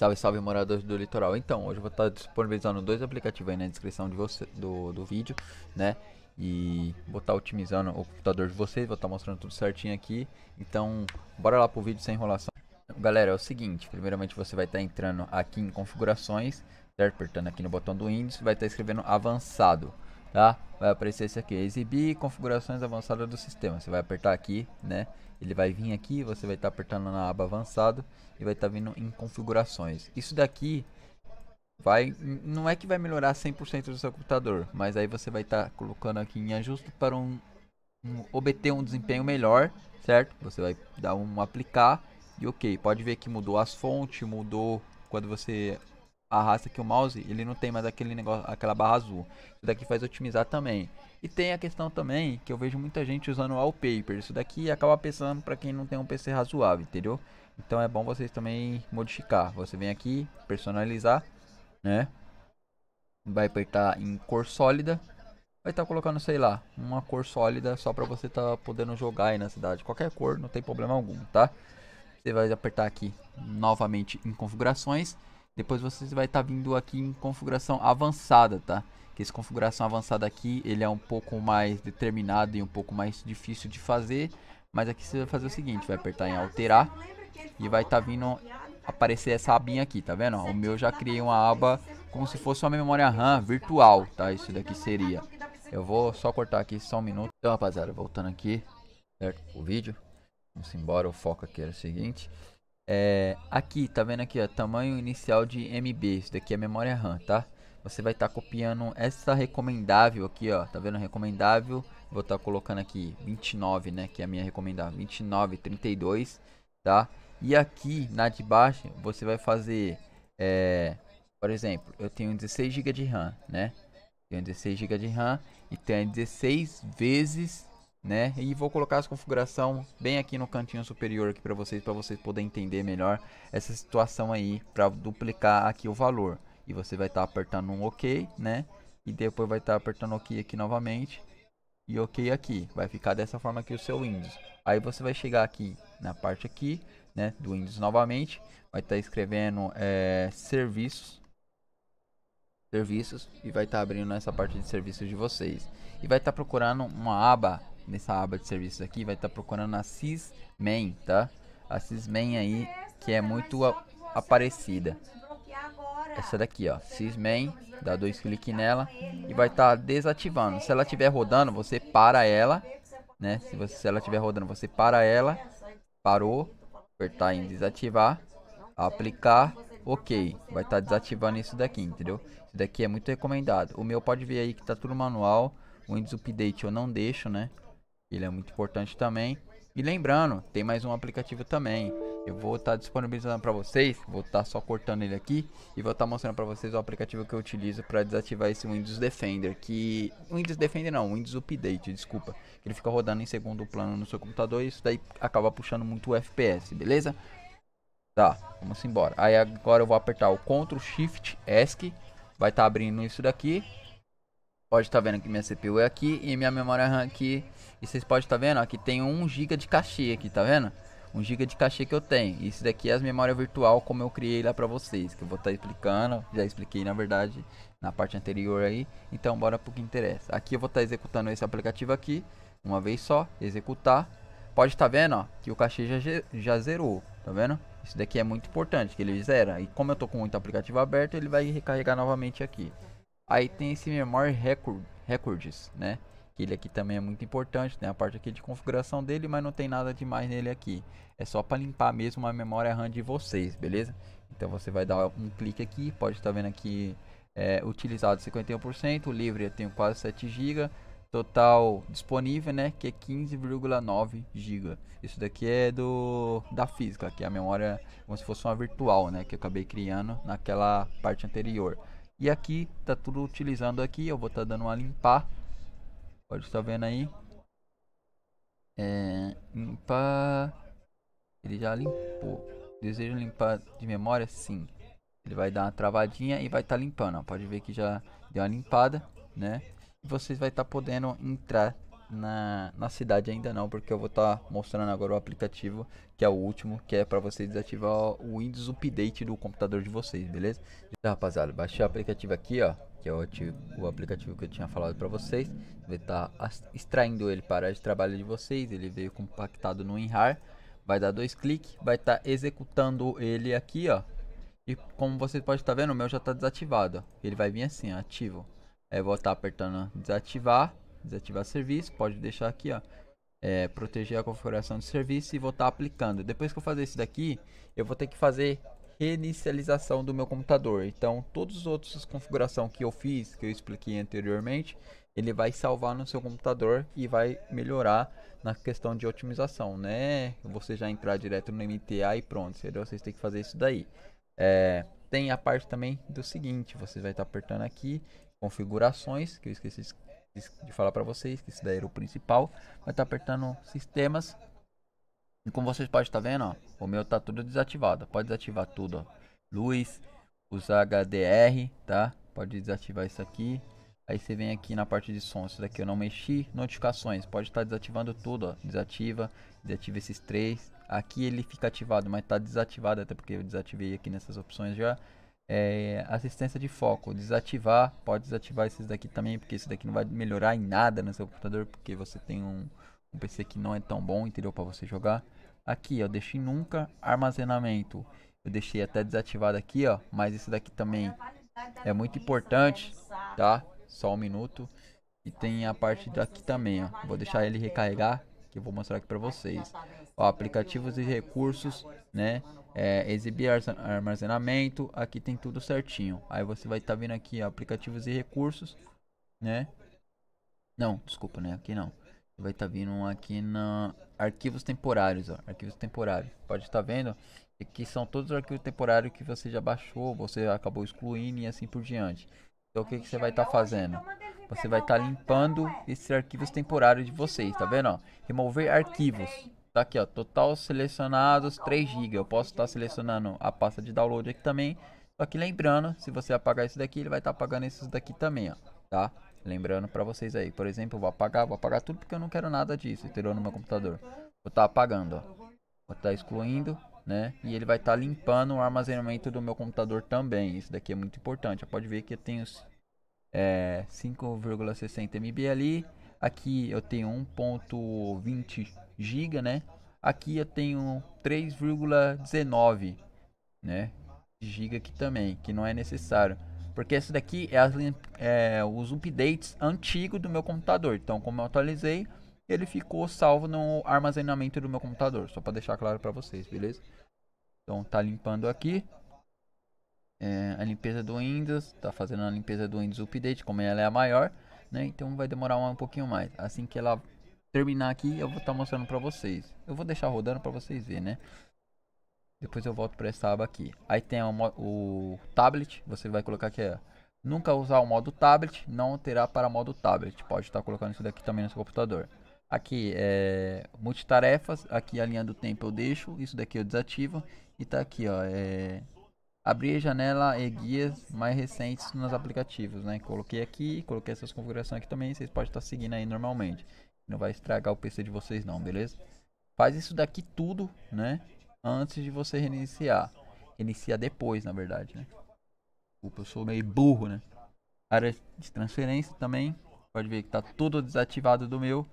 Salve, salve moradores do litoral. Então, hoje eu vou estar disponibilizando dois aplicativos aí na descrição de você, do, do vídeo, né? E vou estar otimizando o computador de vocês, vou estar mostrando tudo certinho aqui. Então, bora lá pro vídeo sem enrolação. Galera, é o seguinte, primeiramente você vai estar entrando aqui em configurações, certo? Apertando aqui no botão do Windows, vai estar escrevendo avançado tá? Vai aparecer esse aqui, exibir configurações avançadas do sistema. Você vai apertar aqui, né? Ele vai vir aqui, você vai estar tá apertando na aba avançado e vai estar tá vindo em configurações. Isso daqui vai não é que vai melhorar 100% do seu computador, mas aí você vai estar tá colocando aqui em ajuste para um, um, obter um desempenho melhor, certo? Você vai dar um aplicar e OK, pode ver que mudou as fontes, mudou quando você arrasta que o mouse ele não tem mais aquele negócio, aquela barra azul. Isso daqui faz otimizar também. E tem a questão também que eu vejo muita gente usando wallpaper. Isso daqui acaba pensando para quem não tem um PC razoável, entendeu? Então é bom vocês também modificar. Você vem aqui, personalizar, né? Vai apertar em cor sólida. Vai estar tá colocando, sei lá, uma cor sólida só para você estar tá podendo jogar aí na cidade. Qualquer cor, não tem problema algum, tá? Você vai apertar aqui novamente em configurações depois você vai estar tá vindo aqui em configuração avançada, tá? Que esse configuração avançada aqui, ele é um pouco mais determinado e um pouco mais difícil de fazer. Mas aqui você vai fazer o seguinte, vai apertar em alterar e vai estar tá vindo aparecer essa abinha aqui, tá vendo? O meu já criei uma aba como se fosse uma memória RAM virtual, tá? Isso daqui seria. Eu vou só cortar aqui só um minuto. Então, rapaziada, voltando aqui, certo? O vídeo. Vamos embora, o foco aqui era o seguinte. É, aqui, tá vendo aqui, ó, tamanho inicial de MB, isso daqui é memória RAM, tá? Você vai estar tá copiando essa recomendável aqui, ó, tá vendo recomendável? Vou estar tá colocando aqui 29, né, que é a minha recomendável, 29, 32, tá? E aqui, na de baixo, você vai fazer, é, por exemplo, eu tenho 16 GB de RAM, né? Tenho 16 GB de RAM e tenho 16 vezes né? E vou colocar as configuração bem aqui no cantinho superior aqui para vocês, para vocês poderem entender melhor essa situação aí, para duplicar aqui o valor. E você vai estar tá apertando um OK, né? E depois vai estar tá apertando OK aqui novamente e OK aqui. Vai ficar dessa forma aqui o seu Windows. Aí você vai chegar aqui na parte aqui, né? Do Windows novamente, vai estar tá escrevendo é, serviços, serviços e vai estar tá abrindo essa parte de serviços de vocês e vai estar tá procurando uma aba nessa aba de serviços aqui, vai estar tá procurando a Sysman, tá? A Sysman aí, que é muito a, aparecida. Essa daqui, ó, Sysman, dá dois cliques nela e vai estar tá desativando. Se ela estiver rodando, você para ela, né? Se, você, se ela estiver rodando, você para ela, parou, apertar em desativar, aplicar, ok, vai estar tá desativando isso daqui, entendeu? Isso daqui é muito recomendado. O meu pode ver aí que tá tudo manual, o Windows Update eu não deixo, né? Ele é muito importante também. E lembrando, tem mais um aplicativo também. Eu vou estar tá disponibilizando para vocês, vou estar tá só cortando ele aqui e vou estar tá mostrando para vocês o aplicativo que eu utilizo para desativar esse Windows Defender, que Windows Defender não, Windows Update, desculpa. Ele fica rodando em segundo plano no seu computador e isso daí acaba puxando muito o FPS, beleza? Tá, vamos embora. Aí agora eu vou apertar o Ctrl Shift ESC, vai estar tá abrindo isso daqui pode estar tá vendo que minha CPU é aqui e minha memória RAM aqui. E vocês podem estar tá vendo, aqui tem 1 GB de cachê aqui, tá vendo? 1 GB de cachê que eu tenho. Isso daqui é as memórias virtual como eu criei lá pra vocês, que eu vou estar tá explicando, já expliquei na verdade na parte anterior aí. Então bora pro que interessa. Aqui eu vou estar tá executando esse aplicativo aqui, uma vez só, executar. Pode estar tá vendo, ó, que o cachê já, já zerou, tá vendo? Isso daqui é muito importante, que ele zera. E como eu tô com muito aplicativo aberto, ele vai recarregar novamente aqui. Aí tem esse memory record, records, né? Que ele aqui também é muito importante, tem a parte aqui de configuração dele, mas não tem nada demais nele aqui. É só para limpar mesmo a memória RAM de vocês, beleza? Então você vai dar um clique aqui, pode estar tá vendo aqui é, utilizado 51%, livre eu tenho quase 7 GB, total disponível, né, que é 15,9 GB. Isso daqui é do da física, que é a memória como se fosse uma virtual, né, que eu acabei criando naquela parte anterior. E aqui, tá tudo utilizando aqui, eu vou estar tá dando uma limpar. Pode estar tá vendo aí. É, limpar. Ele já limpou. Desejo limpar de memória? Sim. Ele vai dar uma travadinha e vai estar tá limpando. Pode ver que já deu uma limpada, né? E vocês vai estar tá podendo entrar na, na cidade ainda não, porque eu vou estar tá mostrando agora o aplicativo, que é o último, que é para vocês desativar o Windows Update do computador de vocês, beleza? Então, rapaziada, baixei o aplicativo aqui, ó, que é o, o aplicativo que eu tinha falado para vocês. Vai estar tá extraindo ele para a área de trabalho de vocês, ele veio compactado no WinRAR. Vai dar dois cliques, vai estar tá executando ele aqui, ó. E como vocês podem estar tá vendo, o meu já está desativado. Ó. Ele vai vir assim, ó, ativo. Aí eu vou estar tá apertando desativar desativar serviço, pode deixar aqui, ó. É, proteger a configuração de serviço e vou estar tá aplicando. Depois que eu fazer isso daqui, eu vou ter que fazer reinicialização do meu computador. Então, todos os outros configuração que eu fiz, que eu expliquei anteriormente, ele vai salvar no seu computador e vai melhorar na questão de otimização, né? Você já entrar direto no MTA e pronto, entendeu? Vocês têm que fazer isso daí. É, tem a parte também do seguinte, você vai estar tá apertando aqui configurações, que eu esqueci de falar para vocês, que isso daí era o principal. Vai estar tá apertando sistemas. E como vocês podem estar tá vendo, ó, o meu tá tudo desativado. Pode desativar tudo, ó. Luz, usar HDR, tá? Pode desativar isso aqui. Aí você vem aqui na parte de som, isso daqui eu não mexi, notificações, pode estar tá desativando tudo, ó. desativa, desativa esses três, aqui ele fica ativado, mas está desativado até porque eu desativei aqui nessas opções já, é, assistência de foco, desativar, pode desativar esses daqui também, porque esse daqui não vai melhorar em nada no seu computador, porque você tem um, um PC que não é tão bom, entendeu? Para você jogar. Aqui, eu deixei nunca armazenamento. Eu deixei até desativado aqui, ó, mas esse daqui também é muito importante, tá? Só um minuto. E tem a parte daqui também, ó. Vou deixar ele recarregar, que eu vou mostrar aqui para vocês. Ó, aplicativos e recursos, né? é, exibir armazenamento, aqui tem tudo certinho. Aí você vai estar tá vendo aqui ó, aplicativos e recursos, né? Não, desculpa, né? Aqui não. vai estar tá vindo aqui na arquivos temporários, ó, arquivos temporários. Pode estar tá vendo que são todos os arquivos temporários que você já baixou, você acabou excluindo e assim por diante. Então o que, que você vai estar tá fazendo? Você vai estar tá limpando esses arquivos temporários de vocês, tá vendo? Ó? Remover arquivos. Tá aqui, ó, total selecionados 3 GB. Eu posso estar tá selecionando a pasta de download aqui também. Só que lembrando, se você apagar isso daqui, ele vai estar tá apagando esses daqui também, ó, tá? Lembrando para vocês aí, por exemplo, eu vou apagar, vou apagar tudo porque eu não quero nada disso, entendeu? No meu computador. Vou estar tá apagando, ó. Vou estar tá excluindo, né? E ele vai estar tá limpando o armazenamento do meu computador também. Isso daqui é muito importante. já pode ver que eu tenho é, 5,60 MB ali Aqui eu tenho 1.20 GB, né? Aqui eu tenho 3,19 né? GB aqui também, que não é necessário. Porque esse daqui é, as, é os updates antigos do meu computador. Então, como eu atualizei, ele ficou salvo no armazenamento do meu computador. Só para deixar claro para vocês, beleza? Então, tá limpando aqui. É, a limpeza do Windows, tá fazendo a limpeza do Windows Update, como ela é a maior né? Então vai demorar um pouquinho mais. Assim que ela terminar aqui, eu vou estar tá mostrando para vocês. Eu vou deixar rodando para vocês verem, né? Depois eu volto para essa aba aqui. Aí tem o, o tablet, você vai colocar aqui, ó. Nunca usar o modo tablet, não terá para modo tablet. Pode estar tá colocando isso daqui também no seu computador. Aqui é multitarefas, aqui a linha do tempo eu deixo, isso daqui eu desativo. E tá aqui, ó, é abrir a janela e guias mais recentes nos aplicativos, né? Coloquei aqui, coloquei essas configurações aqui também, vocês podem estar seguindo aí normalmente. Não vai estragar o PC de vocês não, beleza? Faz isso daqui tudo, né? Antes de você reiniciar. Reinicia depois, na verdade, né? Desculpa, eu sou meio burro, né? Área de transferência também. Pode ver que tá tudo desativado do meu.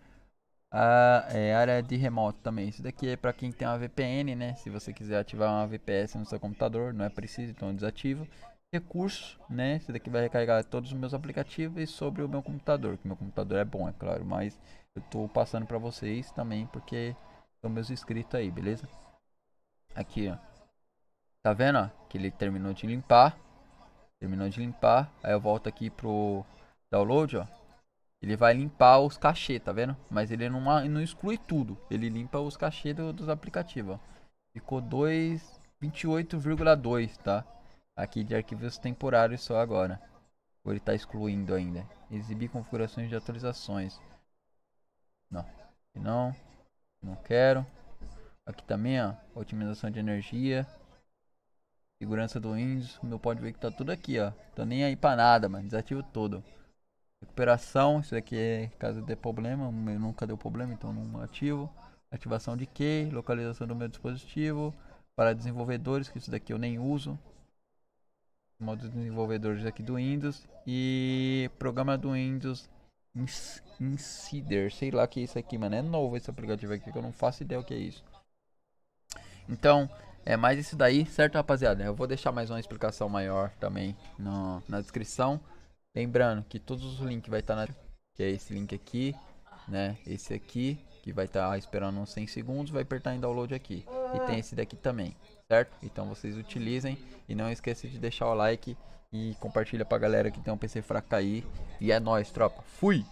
Ah, é área de remoto também. Isso daqui é para quem tem uma VPN, né? Se você quiser ativar uma VPS no seu computador, não é preciso, então desativa. Recurso, né? Isso daqui vai recarregar todos os meus aplicativos sobre o meu computador. Que meu computador é bom, é claro, mas eu tô passando para vocês também porque são meus inscritos aí, beleza? Aqui, ó. Tá vendo, ó? Que ele terminou de limpar. Terminou de limpar. Aí eu volto aqui pro download, ó. Ele vai limpar os cachê, tá vendo? Mas ele não, não exclui tudo. Ele limpa os cachê do, dos aplicativos, ó. Ficou 28,2, tá? Aqui de arquivos temporários só agora. Ou ele tá excluindo ainda. Exibir configurações de atualizações. Não. Não. Não quero. Aqui também, ó. Otimização de energia. Segurança do Windows. Meu pode ver que tá tudo aqui, ó. Tô nem aí pra nada, mano. Desativo todo. Recuperação, isso daqui é caso dê problema, nunca deu problema, então não ativo. Ativação de key, localização do meu dispositivo. Para desenvolvedores, que isso daqui eu nem uso. Modo desenvolvedores aqui do Windows. E programa do Windows Insider, sei lá que é isso aqui, mano. É novo esse aplicativo aqui que eu não faço ideia o que é isso. Então, é mais isso daí, certo, rapaziada? Eu vou deixar mais uma explicação maior também no, na descrição. Lembrando que todos os links vai estar tá na. Que é esse link aqui, né? Esse aqui, que vai estar tá esperando uns 100 segundos, vai apertar em download aqui. E tem esse daqui também, certo? Então vocês utilizem e não esqueça de deixar o like e compartilha pra galera que tem um PC fraco aí. E é nóis, tropa. Fui!